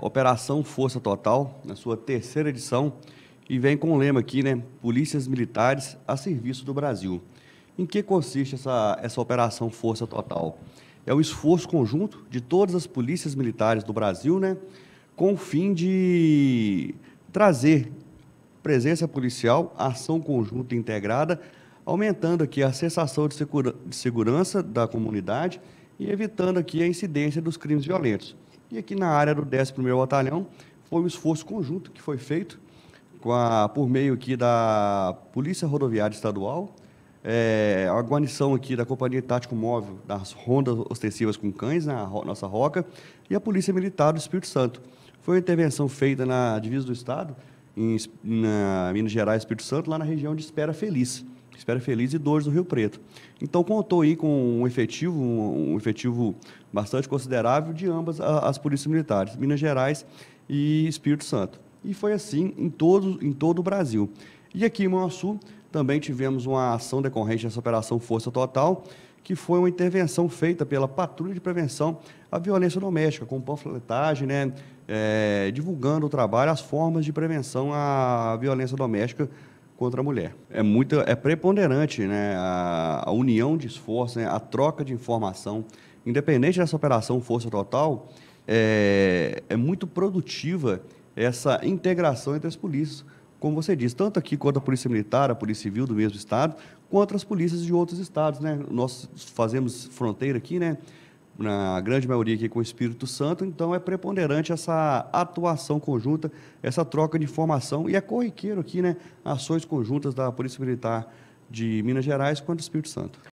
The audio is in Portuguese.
Operação Força Total, na sua terceira edição, e vem com o um lema aqui, né? Polícias Militares a Serviço do Brasil. Em que consiste essa, essa Operação Força Total? É o esforço conjunto de todas as polícias militares do Brasil, né? Com o fim de trazer presença policial, ação conjunta integrada, aumentando aqui a sensação de, segura, de segurança da comunidade e evitando aqui a incidência dos crimes violentos. E aqui na área do 11º Batalhão, foi um esforço conjunto que foi feito a, por meio aqui da Polícia Rodoviária Estadual, é, a guarnição aqui da Companhia Tático Móvel das rondas ostensivas com cães na né, ro nossa roca e a Polícia Militar do Espírito Santo. Foi uma intervenção feita na Divisa do Estado, em na Minas Gerais, Espírito Santo, lá na região de Espera Feliz. Espera Feliz e Dores do Rio Preto. Então contou aí com um efetivo, um efetivo bastante considerável de ambas as polícias militares, Minas Gerais e Espírito Santo. E foi assim em todo, em todo o Brasil. E aqui em Sul também tivemos uma ação decorrente dessa operação Força Total, que foi uma intervenção feita pela Patrulha de Prevenção à Violência Doméstica, com panfletagem, né, é, divulgando o trabalho, as formas de prevenção à violência doméstica contra a mulher. É muito, é preponderante né, a, a união de esforço, né, a troca de informação. Independente dessa operação Força Total, é, é muito produtiva essa integração entre as polícias, como você disse, tanto aqui quanto a Polícia Militar, a Polícia Civil do mesmo estado, quanto as polícias de outros estados. Né? Nós fazemos fronteira aqui, né? na grande maioria aqui com o Espírito Santo, então é preponderante essa atuação conjunta, essa troca de informação e é corriqueiro aqui, né, ações conjuntas da Polícia Militar de Minas Gerais quanto o Espírito Santo.